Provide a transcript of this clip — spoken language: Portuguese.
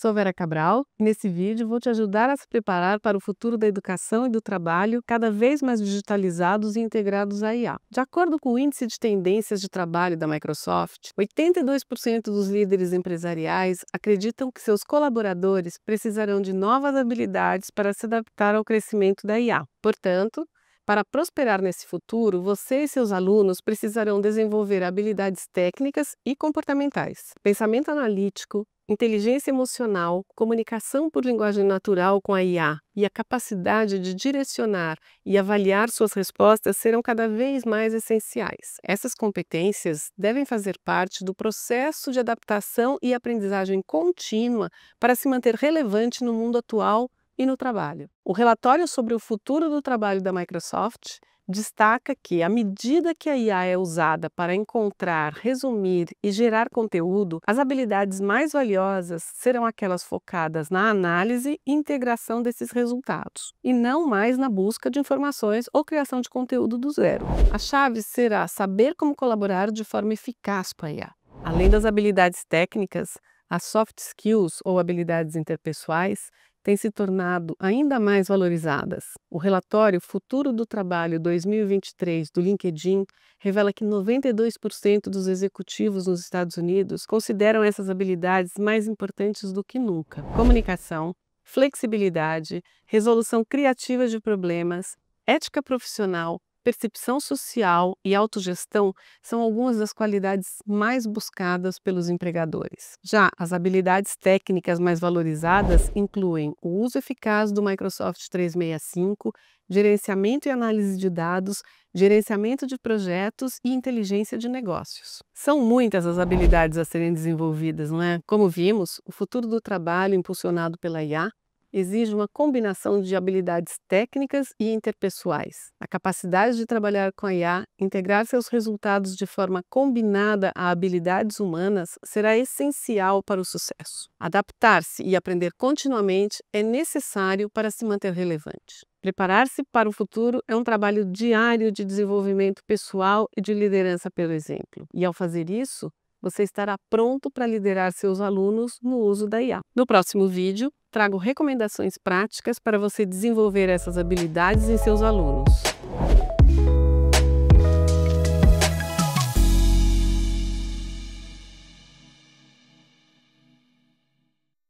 Sou Vera Cabral e nesse vídeo vou te ajudar a se preparar para o futuro da educação e do trabalho cada vez mais digitalizados e integrados à IA. De acordo com o Índice de Tendências de Trabalho da Microsoft, 82% dos líderes empresariais acreditam que seus colaboradores precisarão de novas habilidades para se adaptar ao crescimento da IA. Portanto, para prosperar nesse futuro, você e seus alunos precisarão desenvolver habilidades técnicas e comportamentais, pensamento analítico, inteligência emocional, comunicação por linguagem natural com a IA e a capacidade de direcionar e avaliar suas respostas serão cada vez mais essenciais. Essas competências devem fazer parte do processo de adaptação e aprendizagem contínua para se manter relevante no mundo atual e no trabalho. O relatório sobre o futuro do trabalho da Microsoft destaca que, à medida que a IA é usada para encontrar, resumir e gerar conteúdo, as habilidades mais valiosas serão aquelas focadas na análise e integração desses resultados, e não mais na busca de informações ou criação de conteúdo do zero. A chave será saber como colaborar de forma eficaz com a IA. Além das habilidades técnicas, as soft skills ou habilidades interpessoais têm se tornado ainda mais valorizadas. O relatório Futuro do Trabalho 2023 do LinkedIn revela que 92% dos executivos nos Estados Unidos consideram essas habilidades mais importantes do que nunca: comunicação, flexibilidade, resolução criativa de problemas, ética profissional, percepção social e autogestão são algumas das qualidades mais buscadas pelos empregadores. Já as habilidades técnicas mais valorizadas incluem o uso eficaz do Microsoft 365, gerenciamento e análise de dados, gerenciamento de projetos e inteligência de negócios. São muitas as habilidades a serem desenvolvidas, não é? Como vimos, o futuro do trabalho impulsionado pela IA exige uma combinação de habilidades técnicas e interpessoais, a capacidade de trabalhar com a IA, integrar seus resultados de forma combinada a habilidades humanas será essencial para o sucesso. Adaptar-se e aprender continuamente é necessário para se manter relevante. Preparar-se para o futuro é um trabalho diário de desenvolvimento pessoal e de liderança pelo exemplo. E ao fazer isso, você estará pronto para liderar seus alunos no uso da IA. No próximo vídeo, trago recomendações práticas para você desenvolver essas habilidades em seus alunos.